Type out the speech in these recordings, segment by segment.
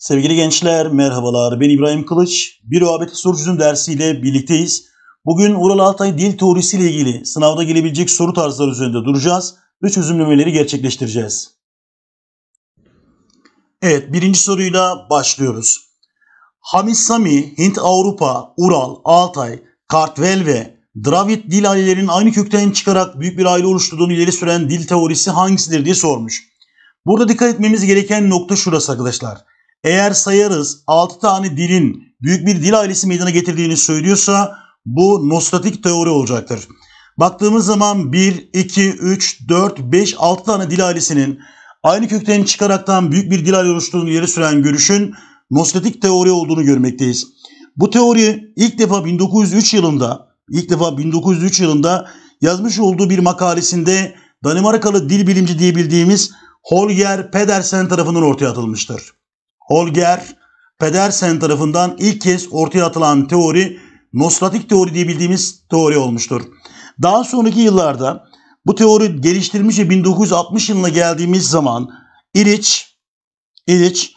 Sevgili gençler merhabalar ben İbrahim Kılıç. Bir Öğabeti Soru Çözüm dersiyle birlikteyiz. Bugün Ural Altay dil teorisi ile ilgili sınavda gelebilecek soru tarzları üzerinde duracağız ve çözümlemeleri gerçekleştireceğiz. Evet birinci soruyla başlıyoruz. Hamis Sami, Hint Avrupa, Ural, Altay, Kartvel ve Dravid dil ailelerinin aynı kökten çıkarak büyük bir aile oluşturduğunu ileri süren dil teorisi hangisidir diye sormuş. Burada dikkat etmemiz gereken nokta şurası arkadaşlar eğer sayarız 6 tane dilin büyük bir dil ailesi meydana getirdiğini söylüyorsa bu nostatik teori olacaktır. Baktığımız zaman 1, 2, 3, 4, 5, 6 tane dil ailesinin aynı kökten çıkaraktan büyük bir dil aile oluşturduğunu yeri süren görüşün nostatik teori olduğunu görmekteyiz. Bu teori ilk defa 1903 yılında ilk defa 1903 yılında yazmış olduğu bir makalesinde Danimarkalı dil bilimci diyebildiğimiz Holger Pedersen tarafından ortaya atılmıştır. Holger Pedersen tarafından ilk kez ortaya atılan teori nostatik teori diye bildiğimiz teori olmuştur. Daha sonraki yıllarda bu teori geliştirilmiş ve 1960 yılına geldiğimiz zaman İliç, İliç,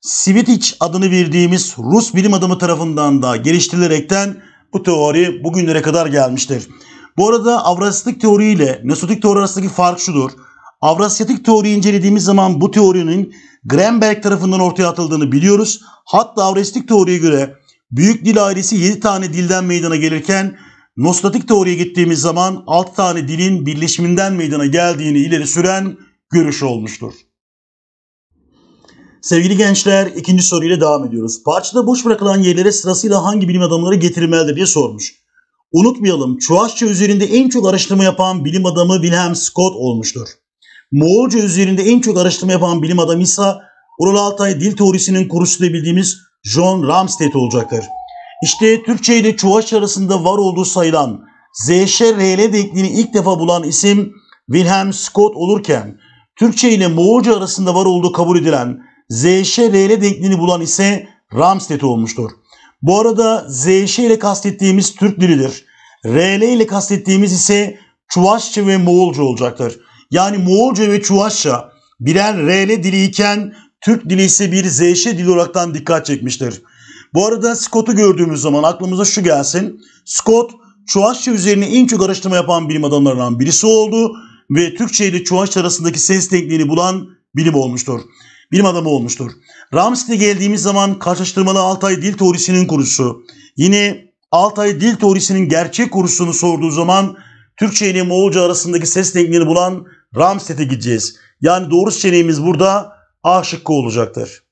Svitic adını verdiğimiz Rus bilim adamı tarafından da geliştirilerekten bu teori bugünlere kadar gelmiştir. Bu arada Avrasyatik teori ile Mesotik teori arasındaki fark şudur. Avrasyatik teoriyi incelediğimiz zaman bu teorinin Greenberg tarafından ortaya atıldığını biliyoruz. Hatta avrestik teoriye göre büyük dil ailesi 7 tane dilden meydana gelirken nostatik teoriye gittiğimiz zaman 6 tane dilin birleşiminden meydana geldiğini ileri süren görüş olmuştur. Sevgili gençler ikinci soruyla devam ediyoruz. Parçada boş bırakılan yerlere sırasıyla hangi bilim adamları getirilmelidir diye sormuş. Unutmayalım Çuvaşça üzerinde en çok araştırma yapan bilim adamı Wilhelm Scott olmuştur. Moğolca üzerinde en çok araştırma yapan bilim adamı ise Ural Altay dil teorisinin kurucusu da bildiğimiz John Ramstedt olacaktır. İşte Türkçe ile Çuvaş arasında var olduğu sayılan ZŞRL denkliğini ilk defa bulan isim Wilhelm Scott olurken Türkçe ile Moğolca arasında var olduğu kabul edilen ZŞRL denkliğini bulan ise Ramstedt olmuştur. Bu arada ZŞ ile kastettiğimiz Türk dilidir. RL ile kastettiğimiz ise Çuvaşça ve Moğolca olacaktır yani Moğolca ve Çuvaşça birer RL dili iken Türk dili ise bir ZŞ dili olaraktan dikkat çekmiştir. Bu arada Scott'u gördüğümüz zaman aklımıza şu gelsin. Scott, Çuvaşça üzerine en çok araştırma yapan bilim adamlarından birisi oldu ve Türkçe ile Çuvaşça arasındaki ses denkliğini bulan bilim olmuştur. Bilim adamı olmuştur. Ramsey'e geldiğimiz zaman karşılaştırmalı Altay dil teorisinin kurucusu. Yine Altay dil teorisinin gerçek kurucusunu sorduğu zaman Türkçe ile Moğolca arasındaki ses denkliğini bulan Ramsete gideceğiz. Yani doğru seçeneğimiz burada A şıkkı olacaktır.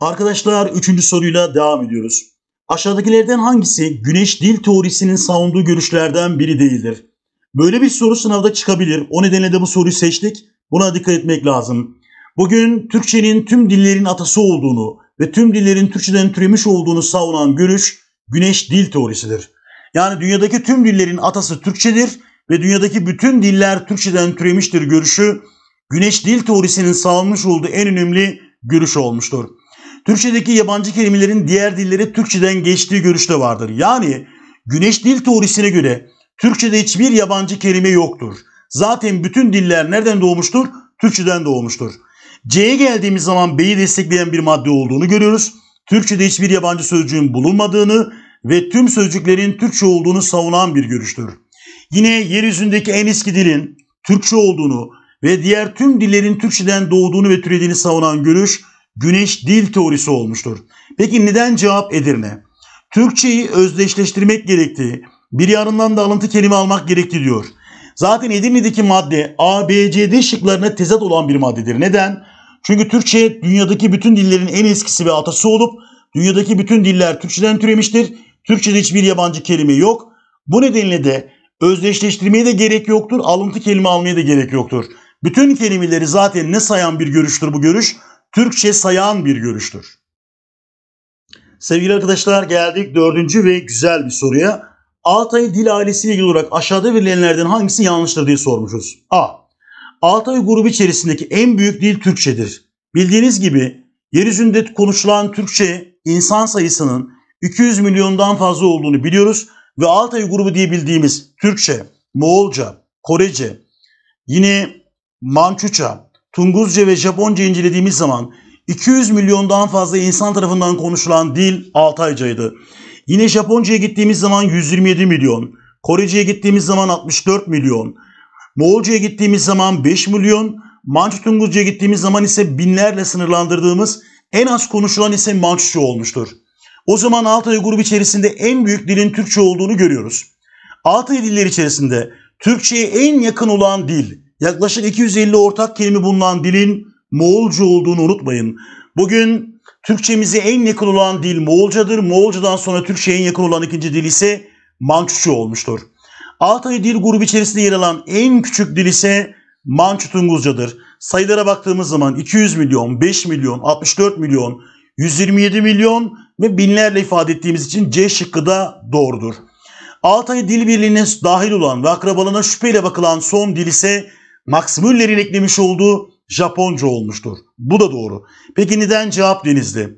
Arkadaşlar üçüncü soruyla devam ediyoruz. Aşağıdakilerden hangisi güneş dil teorisinin savunduğu görüşlerden biri değildir? Böyle bir soru sınavda çıkabilir. O nedenle de bu soruyu seçtik. Buna dikkat etmek lazım. Bugün Türkçenin tüm dillerin atası olduğunu ve tüm dillerin Türkçeden türemiş olduğunu savunan görüş güneş dil teorisidir. Yani dünyadaki tüm dillerin atası Türkçedir ve dünyadaki bütün diller Türkçeden türemiştir görüşü güneş dil teorisinin sağlamış olduğu en önemli görüş olmuştur. Türkçedeki yabancı kelimelerin diğer dillere Türkçeden geçtiği görüş de vardır. Yani güneş dil teorisine göre Türkçede hiçbir yabancı kelime yoktur. Zaten bütün diller nereden doğmuştur? Türkçeden doğmuştur. C'ye geldiğimiz zaman B'yi destekleyen bir madde olduğunu görüyoruz. Türkçede hiçbir yabancı sözcüğün bulunmadığını ve tüm sözcüklerin Türkçe olduğunu savunan bir görüştür. Yine yeryüzündeki en eski dilin Türkçe olduğunu ve diğer tüm dillerin Türkçeden doğduğunu ve türediğini savunan görüş güneş dil teorisi olmuştur. Peki neden cevap Edirne? Türkçeyi özdeşleştirmek gerektiği, bir yarından da alıntı kelime almak gerekti diyor. Zaten Edirne'deki madde A, B, C, D şıklarına tezat olan bir maddedir. Neden? Çünkü Türkçe dünyadaki bütün dillerin en eskisi ve atası olup dünyadaki bütün diller Türkçeden türemiştir. Türkçede hiçbir yabancı kelime yok. Bu nedenle de özdeşleştirmeye de gerek yoktur. Alıntı kelime almaya da gerek yoktur. Bütün kelimeleri zaten ne sayan bir görüştür bu görüş? Türkçe sayan bir görüştür. Sevgili arkadaşlar geldik dördüncü ve güzel bir soruya. Altay dil ailesiyle ilgili olarak aşağıda verilenlerden hangisi yanlıştır diye sormuşuz. A. Altay grubu içerisindeki en büyük dil Türkçedir. Bildiğiniz gibi yeryüzünde konuşulan Türkçe insan sayısının 200 milyondan fazla olduğunu biliyoruz ve alt ayı grubu diye bildiğimiz Türkçe, Moğolca, Korece, yine Mançuça, Tunguzca ve Japonca incelediğimiz zaman 200 milyondan fazla insan tarafından konuşulan dil Altaycaydı. Yine Japonca'ya gittiğimiz zaman 127 milyon, Korece'ye gittiğimiz zaman 64 milyon, Moğolca'ya gittiğimiz zaman 5 milyon, Mançu Tunguzca'ya gittiğimiz zaman ise binlerle sınırlandırdığımız en az konuşulan ise Mançuça olmuştur. O zaman Altay grubu içerisinde en büyük dilin Türkçe olduğunu görüyoruz. Altay diller içerisinde Türkçe'ye en yakın olan dil, yaklaşık 250 ortak kelime bulunan dilin Moğolca olduğunu unutmayın. Bugün Türkçemize en yakın olan dil Moğolcadır. Moğolcadan sonra Türkçe'ye en yakın olan ikinci dil ise Mançuçu olmuştur. Altay dil grubu içerisinde yer alan en küçük dil ise Mançu Tunguzcadır. Sayılara baktığımız zaman 200 milyon, 5 milyon, 64 milyon, 127 milyon ve binlerle ifade ettiğimiz için C şıkkı da doğrudur. Altay dil birliğine dahil olan ve akrabalığına şüpheyle bakılan son dil ise Max Müller'in eklemiş olduğu Japonca olmuştur. Bu da doğru. Peki neden cevap Denizli?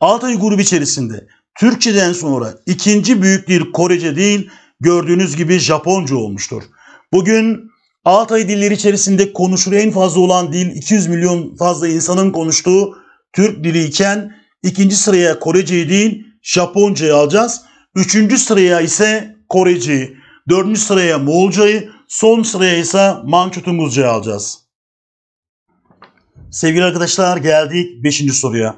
Altay grubu içerisinde Türkçeden sonra ikinci büyük dil Korece değil gördüğünüz gibi Japonca olmuştur. Bugün Altay dilleri içerisinde konuşur en fazla olan dil 200 milyon fazla insanın konuştuğu Türk dili iken İkinci sıraya Koreceyi değil Japoncayı alacağız. Üçüncü sıraya ise Koreceyi. Dördüncü sıraya Moğolcayı. Son sıraya ise Mançutumuzcayı alacağız. Sevgili arkadaşlar geldik 5. soruya.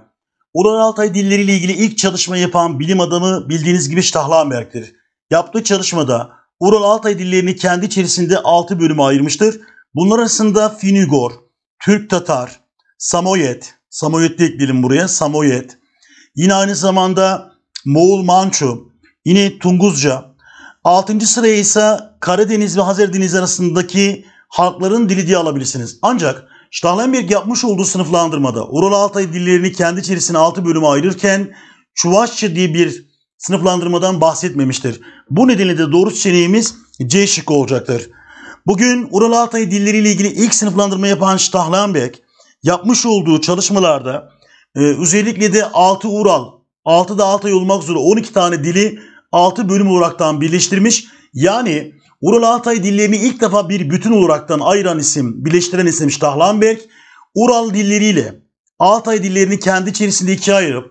Ural Altay dilleriyle ilgili ilk çalışma yapan bilim adamı bildiğiniz gibi Stahlamberg'tir. Yaptığı çalışmada Ural Altay dillerini kendi içerisinde 6 bölüme ayırmıştır. Bunlar arasında Finugor, Türk-Tatar, Samoyet. Samoyed'i ekleyelim buraya. Samoyet. Yine aynı zamanda Moğol Mançu. Yine Tunguzca. Altıncı sıraya ise Karadeniz ve Hazar Denizi arasındaki halkların dili diye alabilirsiniz. Ancak Stahlenberg yapmış olduğu sınıflandırmada Ural Altay dillerini kendi içerisine 6 bölüme ayırırken Çuvaşça diye bir sınıflandırmadan bahsetmemiştir. Bu nedenle de doğru seçeneğimiz C şıkkı olacaktır. Bugün Ural Altay dilleriyle ilgili ilk sınıflandırma yapan Stahlenberg yapmış olduğu çalışmalarda e, özellikle de 6 Ural, 6 da Altay olmak üzere 12 tane dili 6 bölüm olaraktan birleştirmiş. Yani Ural Altay dillerini ilk defa bir bütün olaraktan ayıran isim, birleştiren isim Stahlanberg, Ural dilleriyle Altay dillerini kendi içerisinde ikiye ayırıp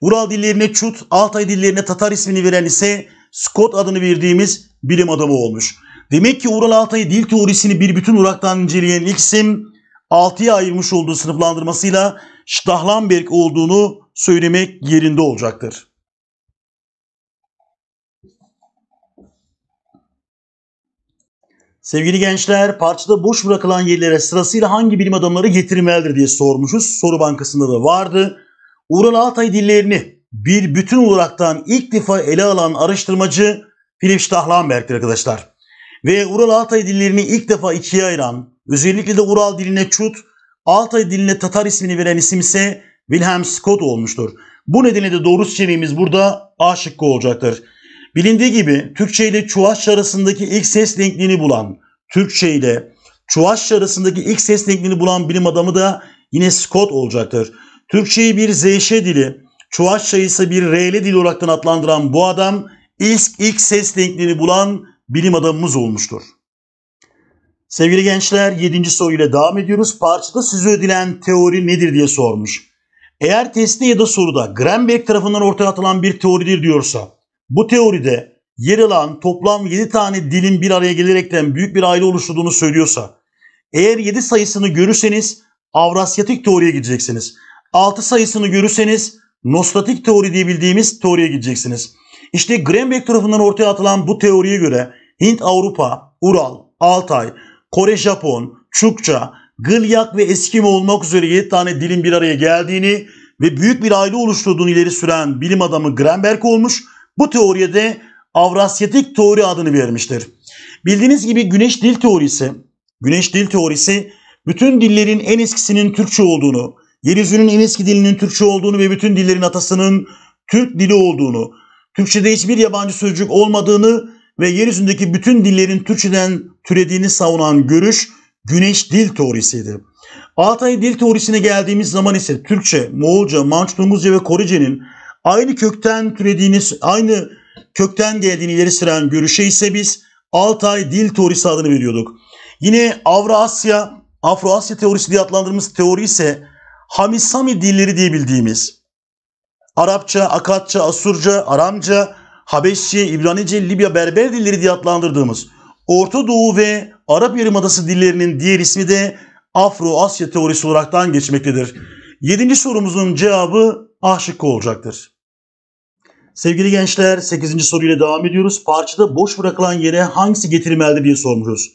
Ural dillerine Çut, Altay dillerine Tatar ismini veren ise Scott adını verdiğimiz bilim adamı olmuş. Demek ki Ural Altay dil teorisini bir bütün olaraktan inceleyen ilk isim 6'ya ayırmış olduğu sınıflandırmasıyla Stahlamberg olduğunu söylemek yerinde olacaktır. Sevgili gençler, parçada boş bırakılan yerlere sırasıyla hangi bilim adamları getirmelidir diye sormuşuz. Soru bankasında da vardı. Ural Altay dillerini bir bütün olaraktan ilk defa ele alan araştırmacı Philip Stahlamberg'dir arkadaşlar ve Ural-Altay dillerini ilk defa ikiye ayıran, özellikle de Ural diline Çut, Altay diline Tatar ismini veren isim ise Wilhelm Scott olmuştur. Bu nedenle de doğru seçeneğimiz burada A şıkkı olacaktır. Bilindiği gibi Türkçe ile Çuvaş arasındaki ilk ses denkliğini bulan, Türkçe ile Çuvaş arasındaki ilk ses denkliğini bulan bilim adamı da yine Scott olacaktır. Türkçeyi bir ZŞ dili, Çuvaşça ise bir RL dili olarak adlandıran bu adam ilk, ilk ses denkliğini bulan bilim adamımız olmuştur. Sevgili gençler 7. ile devam ediyoruz. Parçada size ödülen teori nedir diye sormuş. Eğer testte ya da soruda Greenberg tarafından ortaya atılan bir teoridir diyorsa bu teoride yer alan toplam 7 tane dilin bir araya gelerekten büyük bir aile oluşturduğunu söylüyorsa eğer 7 sayısını görürseniz Avrasyatik teoriye gideceksiniz. 6 sayısını görürseniz Nostatik teori diye bildiğimiz teoriye gideceksiniz. İşte Greenberg tarafından ortaya atılan bu teoriye göre Hint Avrupa, Ural, Altay, Kore Japon, Çukça, Gılyak ve Eskimo olmak üzere 7 tane dilin bir araya geldiğini ve büyük bir aile oluşturduğunu ileri süren bilim adamı Grenberg olmuş. Bu teoride de Avrasyatik teori adını vermiştir. Bildiğiniz gibi güneş dil teorisi, güneş dil teorisi bütün dillerin en eskisinin Türkçe olduğunu, yeryüzünün en eski dilinin Türkçe olduğunu ve bütün dillerin atasının Türk dili olduğunu, Türkçede hiçbir yabancı sözcük olmadığını ve yeryüzündeki bütün dillerin Türkçeden türediğini savunan görüş güneş dil teorisiydi. Altay dil teorisine geldiğimiz zaman ise Türkçe, Moğolca, Mançlumuzca ve Korece'nin aynı kökten türediğini, aynı kökten geldiğini ileri süren görüşe ise biz Altay dil teorisi adını veriyorduk. Yine Avrasya, Afroasya teorisi diye adlandırdığımız teori ise Hamisami dilleri diye bildiğimiz Arapça, Akatça, Asurca, Aramca, Habeşçe, İbranice, Libya, Berber dilleri diye adlandırdığımız Orta Doğu ve Arap Yarımadası dillerinin diğer ismi de Afro-Asya teorisi olaraktan geçmektedir. Yedinci sorumuzun cevabı A olacaktır. Sevgili gençler 8. soruyla devam ediyoruz. Parçada boş bırakılan yere hangisi getirilmelidir diye sormuşuz.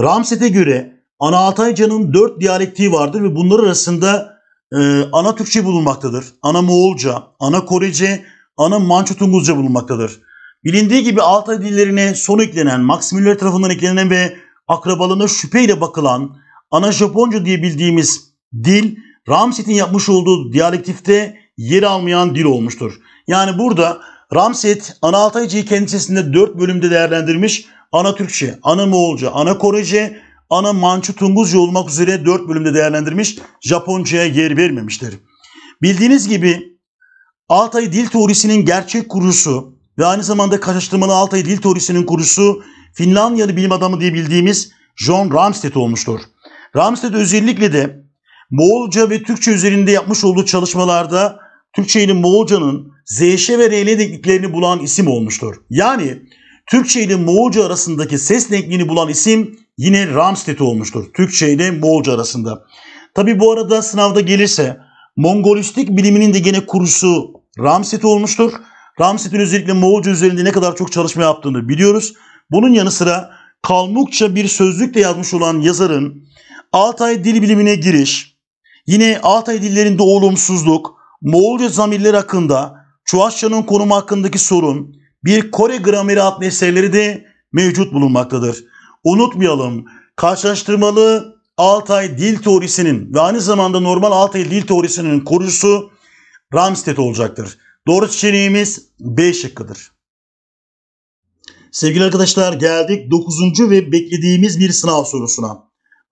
Ramset'e göre Anaaltayca'nın 4 diyalektiği vardır ve bunlar arasında e, ana Türkçe bulunmaktadır. Ana Moğolca, ana Korece, ana Manço-Tunguzca bulunmaktadır. Bilindiği gibi Altay dillerine son eklenen, Max tarafından eklenen ve akrabalığına şüpheyle bakılan ana Japonca diye bildiğimiz dil Ramset'in yapmış olduğu diyalektifte yer almayan dil olmuştur. Yani burada Ramset ana Altaycıyı kendisinde dört bölümde değerlendirmiş. Ana Türkçe, ana Moğolca, ana Korece, ana Mançu Tunguzca olmak üzere dört bölümde değerlendirmiş. Japonca'ya yer vermemiştir. Bildiğiniz gibi Altay Dil Teorisi'nin gerçek kurusu ve aynı zamanda karşılaştırmalı Altay Dil Teorisi'nin kurusu, Finlandiyalı bilim adamı diye bildiğimiz John Ramstedt olmuştur. Ramstedt özellikle de Moğolca ve Türkçe üzerinde yapmış olduğu çalışmalarda Türkçe ile Moğolca'nın ZŞ ve RL denkliklerini bulan isim olmuştur. Yani Türkçe ile Moğolca arasındaki ses denkliğini bulan isim yine Ramstedt olmuştur. Türkçe ile Moğolca arasında. Tabi bu arada sınavda gelirse Mongolistik biliminin de gene kurusu Ramsit olmuştur. Ramsit'in özellikle Moğolca üzerinde ne kadar çok çalışma yaptığını biliyoruz. Bunun yanı sıra Kalmukça bir sözlükle yazmış olan yazarın Altay dil bilimine giriş, yine Altay dillerinde olumsuzluk, Moğolca zamirler hakkında, Çuvaşça'nın konumu hakkındaki sorun, bir Kore grameri adlı eserleri de mevcut bulunmaktadır. Unutmayalım, karşılaştırmalı Altay dil teorisinin ve aynı zamanda normal Altay dil teorisinin kurucusu Ramstedt olacaktır. Doğru seçeneğimiz B şıkkıdır. Sevgili arkadaşlar geldik 9. ve beklediğimiz bir sınav sorusuna.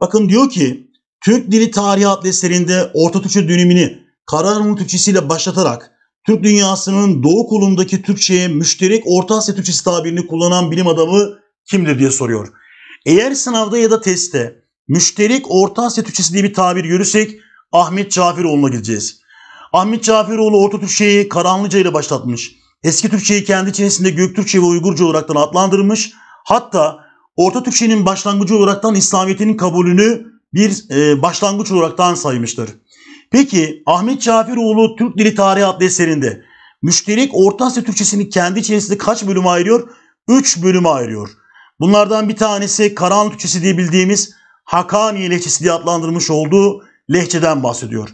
Bakın diyor ki Türk Dili Tarihi adlı eserinde Orta Türkçe dönemini Karahanlı ile başlatarak Türk dünyasının doğu kolundaki Türkçe'ye müşterek Orta Asya Türkçesi tabirini kullanan bilim adamı kimdir diye soruyor. Eğer sınavda ya da testte müşterek Orta Asya Türkçesi diye bir tabir görürsek Ahmet Cafiroğlu'na gideceğiz. Ahmet Caferoğlu Orta Türkçeyi Karanlıca ile başlatmış. Eski Türkçeyi kendi içerisinde Göktürkçe ve Uygurca olaraktan adlandırmış. Hatta Orta Türkçenin başlangıcı olaraktan İslamiyet'in kabulünü bir e, başlangıç olaraktan saymıştır. Peki Ahmet Caferoğlu Türk Dili Tarihi adlı eserinde müşterek Orta Asya Türkçesini kendi içerisinde kaç bölüm ayırıyor? 3 bölüm ayırıyor. Bunlardan bir tanesi Karahan Türkçesi diye bildiğimiz Hakani lehçesi diye adlandırmış olduğu lehçeden bahsediyor.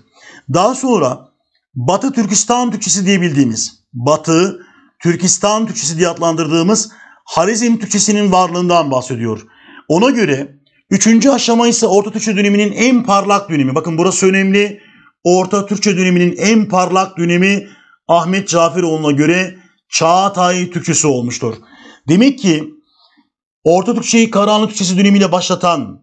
Daha sonra Batı Türkistan Türkçesi diye bildiğimiz, Batı Türkistan Türkçesi diye adlandırdığımız Harizm Türkçesinin varlığından bahsediyor. Ona göre 3. aşama ise Orta Türkçe döneminin en parlak dönemi. Bakın burası önemli. Orta Türkçe döneminin en parlak dönemi Ahmet Cafiroğlu'na göre Çağatay Türkçesi olmuştur. Demek ki Orta Türkçeyi Karahanlı Türkçesi dönemiyle başlatan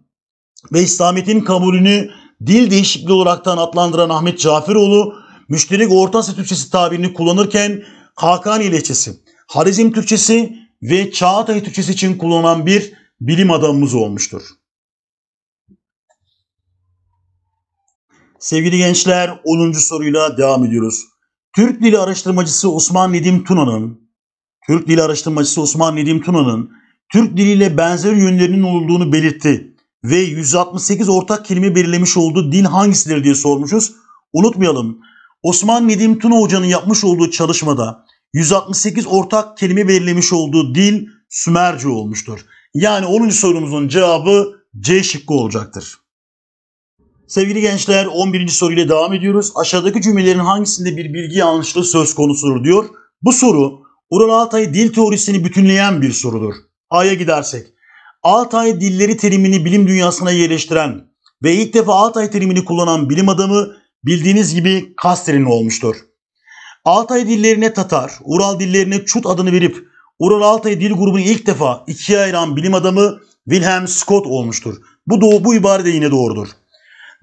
ve İslamiyet'in kabulünü dil değişikliği olaraktan adlandıran Ahmet Cafiroğlu Müşterik Orta Asya Türkçesi tabirini kullanırken Hakani lehçesi, Harizm Türkçesi ve Çağatay Türkçesi için kullanılan bir bilim adamımız olmuştur. Sevgili gençler 10. soruyla devam ediyoruz. Türk Dili Araştırmacısı Osman Nedim Tuna'nın Türk Dili Araştırmacısı Osman Nedim Tuna'nın Türk diliyle benzer yönlerinin olduğunu belirtti ve 168 ortak kelime belirlemiş olduğu dil hangisidir diye sormuşuz. Unutmayalım Osman Nedim Tuna Hoca'nın yapmış olduğu çalışmada 168 ortak kelime belirlemiş olduğu dil Sümerce olmuştur. Yani 10. sorumuzun cevabı C şıkkı olacaktır. Sevgili gençler 11. soruyla devam ediyoruz. Aşağıdaki cümlelerin hangisinde bir bilgi yanlışlığı söz konusudur diyor. Bu soru Ural Altay dil teorisini bütünleyen bir sorudur. A'ya gidersek. Altay dilleri terimini bilim dünyasına yerleştiren ve ilk defa Altay terimini kullanan bilim adamı bildiğiniz gibi Kastel'in olmuştur. Altay dillerine Tatar, Ural dillerine Çut adını verip Ural Altay dil grubunu ilk defa ikiye ayıran bilim adamı Wilhelm Scott olmuştur. Bu doğu bu ibare de yine doğrudur.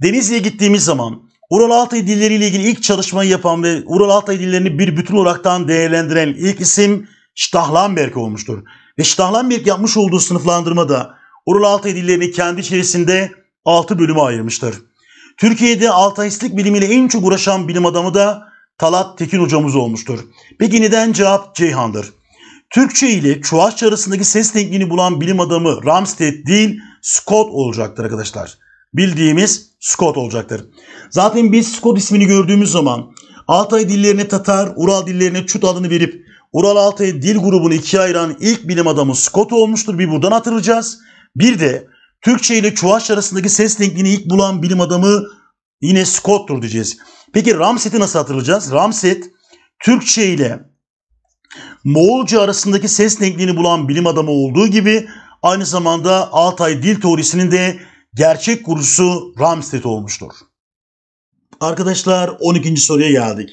Denizli'ye gittiğimiz zaman Ural Altay dilleriyle ilgili ilk çalışmayı yapan ve Ural Altay dillerini bir bütün olaraktan değerlendiren ilk isim Stahlamberg olmuştur. Ve Stahlamberg yapmış olduğu sınıflandırmada Ural Altay dillerini kendi içerisinde 6 bölüme ayırmıştır. Türkiye'de altaistlik bilimiyle en çok uğraşan bilim adamı da Talat Tekin hocamız olmuştur. Peki neden cevap Ceyhan'dır? Türkçe ile Çuvaşça arasındaki ses denkliğini bulan bilim adamı Ramsted değil Scott olacaktır arkadaşlar. Bildiğimiz Scott olacaktır. Zaten biz Scott ismini gördüğümüz zaman Altay dillerine Tatar, Ural dillerine Çut adını verip Ural Altay dil grubunu ikiye ayıran ilk bilim adamı Scott olmuştur. Bir buradan hatırlayacağız. Bir de Türkçe ile Çuvaş arasındaki ses denkliğini ilk bulan bilim adamı yine Scott'tur diyeceğiz. Peki Ramset'i nasıl hatırlayacağız? Ramset Türkçe ile Moğolca arasındaki ses denkliğini bulan bilim adamı olduğu gibi aynı zamanda Altay dil teorisinin de gerçek kurucusu Ramset olmuştur. Arkadaşlar 12. soruya geldik.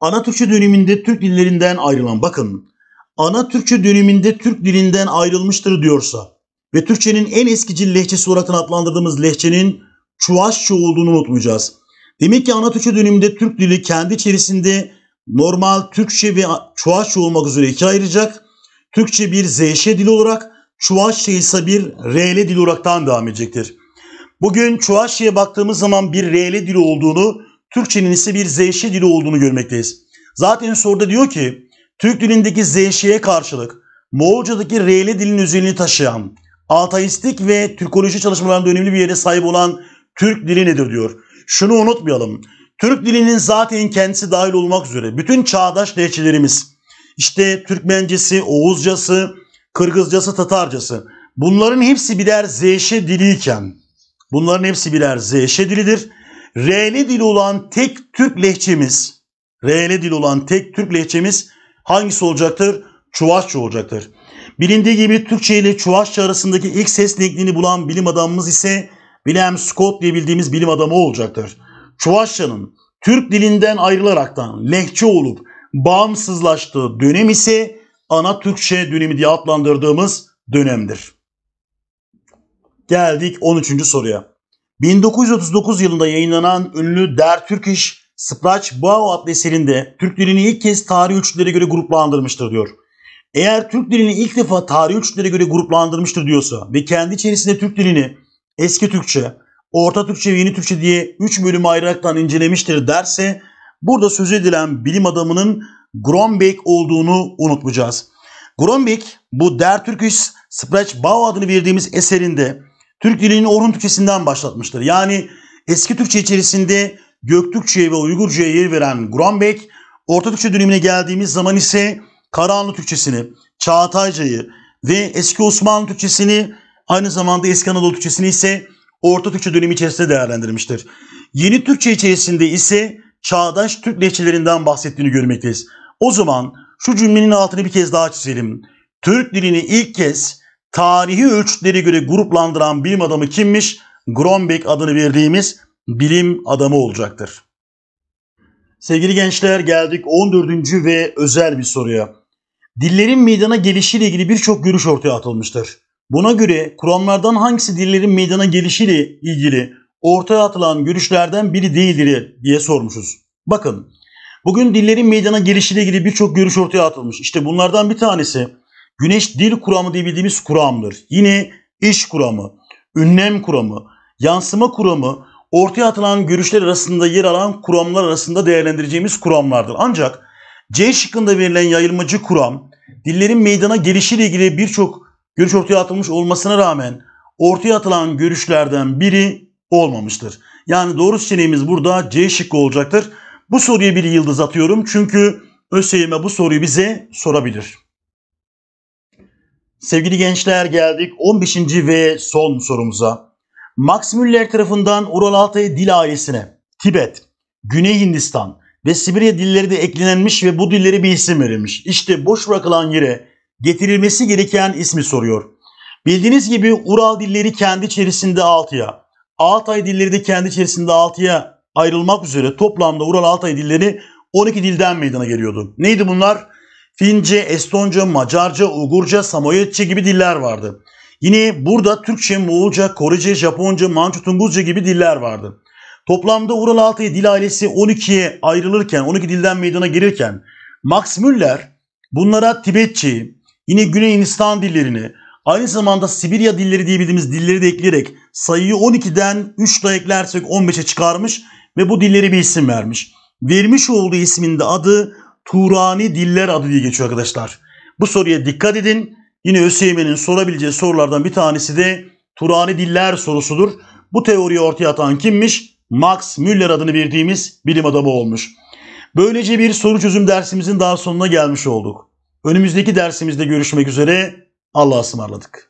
Ana Türkçe döneminde Türk dillerinden ayrılan bakın ana Türkçe döneminde Türk dilinden ayrılmıştır diyorsa ve Türkçenin en eskici lehçesi olarak adlandırdığımız lehçenin Çuvaşça olduğunu unutmayacağız. Demek ki ana Türkçe döneminde Türk dili kendi içerisinde normal Türkçe ve Çuvaşça olmak üzere ikiye ayıracak. Türkçe bir ZŞ dili olarak, Çuvaşça şey ise bir RL dili olarak devam edecektir. Bugün Çuvaşça'ya baktığımız zaman bir RL dili olduğunu, Türkçenin ise bir ZŞ dili olduğunu görmekteyiz. Zaten soruda diyor ki, Türk dilindeki ZŞ'ye karşılık Moğolca'daki RL dilinin özelliğini taşıyan Altayistik ve Türkoloji çalışmalarında önemli bir yere sahip olan Türk dili nedir diyor. Şunu unutmayalım. Türk dilinin zaten kendisi dahil olmak üzere bütün çağdaş lehçelerimiz işte Türkmencesi, Oğuzcası, Kırgızcası, Tatarcası bunların hepsi birer Zeşe diliyken bunların hepsi birer Zeşe dilidir. R'li dil olan tek Türk lehçemiz R'li dil olan tek Türk lehçemiz hangisi olacaktır? Çuvaşça olacaktır. Bilindiği gibi Türkçe ile Çuvaşça arasındaki ilk ses denkliğini bulan bilim adamımız ise William Scott diye bildiğimiz bilim adamı olacaktır. Çuvaşça'nın Türk dilinden ayrılaraktan lehçe olup bağımsızlaştığı dönem ise ana Türkçe dönemi diye adlandırdığımız dönemdir. Geldik 13. soruya. 1939 yılında yayınlanan ünlü Der Türkiş Spraç Bau adlı eserinde Türk dilini ilk kez tarih ölçütlere göre gruplandırmıştır diyor. Eğer Türk dilini ilk defa tarihi üçlere göre gruplandırmıştır diyorsa ve kendi içerisinde Türk dilini eski Türkçe, Orta Türkçe ve Yeni Türkçe diye 3 bölüm ayıraraktan incelemiştir derse burada söz edilen bilim adamının Grombeck olduğunu unutmayacağız. Grombeck bu Der Türkis Bau adını verdiğimiz eserinde Türk dilini Orhun Türkçesinden başlatmıştır. Yani eski Türkçe içerisinde Göktürkçe'ye ve Uygurca'ya yer veren Grombeck, Orta Türkçe dönemine geldiğimiz zaman ise Karahanlı Türkçesini, Çağatayca'yı ve eski Osmanlı Türkçesini aynı zamanda eski Anadolu Türkçesini ise Orta Türkçe dönemi içerisinde değerlendirmiştir. Yeni Türkçe içerisinde ise çağdaş Türk lehçelerinden bahsettiğini görmekteyiz. O zaman şu cümlenin altını bir kez daha çizelim. Türk dilini ilk kez tarihi ölçütlere göre gruplandıran bilim adamı kimmiş? Grombeck adını verdiğimiz bilim adamı olacaktır. Sevgili gençler geldik 14. ve özel bir soruya dillerin meydana gelişiyle ilgili birçok görüş ortaya atılmıştır. Buna göre kuranlardan hangisi dillerin meydana gelişiyle ilgili ortaya atılan görüşlerden biri değildir diye sormuşuz. Bakın bugün dillerin meydana gelişiyle ilgili birçok görüş ortaya atılmış. İşte bunlardan bir tanesi güneş dil kuramı diye bildiğimiz kuramdır. Yine iş kuramı, ünlem kuramı, yansıma kuramı ortaya atılan görüşler arasında yer alan kuramlar arasında değerlendireceğimiz kuramlardır. Ancak C şıkkında verilen yayılmacı kuram, dillerin meydana gelişiyle ilgili birçok görüş ortaya atılmış olmasına rağmen ortaya atılan görüşlerden biri olmamıştır. Yani doğru seçeneğimiz burada C şıkkı olacaktır. Bu soruya bir yıldız atıyorum çünkü ÖSYM bu soruyu bize sorabilir. Sevgili gençler geldik 15. ve son sorumuza. Max Müller tarafından Ural Altay dil ailesine Tibet, Güney Hindistan, ve Sibirya dilleri de eklenenmiş ve bu dillere bir isim verilmiş. İşte boş bırakılan yere getirilmesi gereken ismi soruyor. Bildiğiniz gibi Ural dilleri kendi içerisinde 6'ya, Altay dilleri de kendi içerisinde 6'ya ayrılmak üzere toplamda Ural Altay dilleri 12 dilden meydana geliyordu. Neydi bunlar? Fince, Estonca, Macarca, Uygurca, Samoyedçe gibi diller vardı. Yine burada Türkçe, Moğolca, Korece, Japonca, Manço, Tunguzca gibi diller vardı. Toplamda Ural Altay dil ailesi 12'ye ayrılırken, 12 dilden meydana gelirken Max Müller bunlara Tibetçi, yine Güney Hindistan dillerini, aynı zamanda Sibirya dilleri diye dilleri de ekleyerek sayıyı 12'den 3 ile eklersek 15'e çıkarmış ve bu dilleri bir isim vermiş. Vermiş olduğu ismin de adı Turani Diller adı diye geçiyor arkadaşlar. Bu soruya dikkat edin. Yine ÖSYM'nin sorabileceği sorulardan bir tanesi de Turani Diller sorusudur. Bu teoriyi ortaya atan kimmiş? Max Müller adını verdiğimiz bilim adamı olmuş. Böylece bir soru çözüm dersimizin daha sonuna gelmiş olduk. Önümüzdeki dersimizde görüşmek üzere. Allah'a ısmarladık.